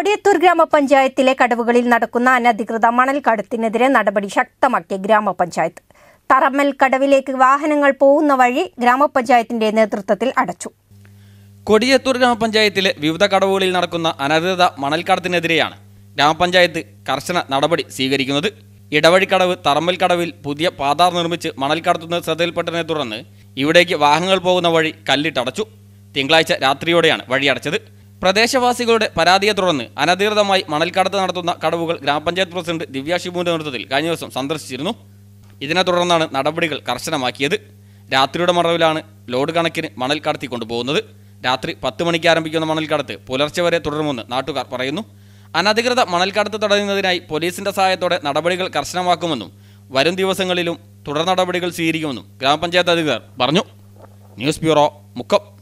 കൊടിയത്തൂർ ഗ്രാമപഞ്ചായത്തിലെ കടവുകളിൽ നടക്കുന്ന അനധികൃത മണൽ കടത്തിനെതിരെ നടപടി ശക്തമാക്കിയ ഗ്രാമപഞ്ചായത്ത് തറമ്മൽ കടവിലേക്ക് വാഹനങ്ങൾ പോകുന്ന വഴി ഗ്രാമപഞ്ചായത്തിന്റെ നേതൃത്വത്തിൽ അടച്ചു കൊടിയത്തൂർ ഗ്രാമപഞ്ചായത്തിലെ വിവിധ കടവുകളിൽ നടക്കുന്ന അനധികൃത മണൽ കടത്തിനെതിരെയാണ് ഗ്രാമപഞ്ചായത്ത് കർശന നടപടി സ്വീകരിക്കുന്നത് ഇടവഴിക്കടവ് തറമ്മൽ കടവിൽ പുതിയ പാതാർ നിർമ്മിച്ച് മണൽ കടത്തുന്നത് ശ്രദ്ധയിൽപ്പെട്ടതിനെ തുടർന്ന് ഇവിടേക്ക് വാഹനങ്ങൾ പോകുന്ന വഴി കല്ലിട്ടടച്ചു തിങ്കളാഴ്ച രാത്രിയോടെയാണ് വഴിയടച്ചത് പ്രദേശവാസികളുടെ പരാതിയെ തുടർന്ന് അനധികൃതമായി മണൽക്കടത്ത് നടത്തുന്ന കടവുകൾ ഗ്രാമപഞ്ചായത്ത് പ്രസിഡന്റ് ദിവ്യ നേതൃത്വത്തിൽ കഴിഞ്ഞ ദിവസം സന്ദർശിച്ചിരുന്നു ഇതിനെ തുടർന്നാണ് നടപടികൾ കർശനമാക്കിയത് രാത്രിയുടെ മറവിലാണ് ലോഡ് കണക്കിന് മണൽ കടത്തി കൊണ്ടുപോകുന്നത് രാത്രി പത്ത് മണിക്ക് ആരംഭിക്കുന്ന മണൽ കടത്ത് പുലർച്ചെ വരെ തുടരുമെന്ന് നാട്ടുകാർ പറയുന്നു അനധികൃത മണൽക്കടത്ത് തടയുന്നതിനായി പോലീസിന്റെ സഹായത്തോടെ നടപടികൾ കർശനമാക്കുമെന്നും വരും ദിവസങ്ങളിലും തുടർ നടപടികൾ സ്വീകരിക്കുമെന്നും ഗ്രാമപഞ്ചായത്ത് അധികൃതർ പറഞ്ഞു ന്യൂസ് ബ്യൂറോ മുക്കം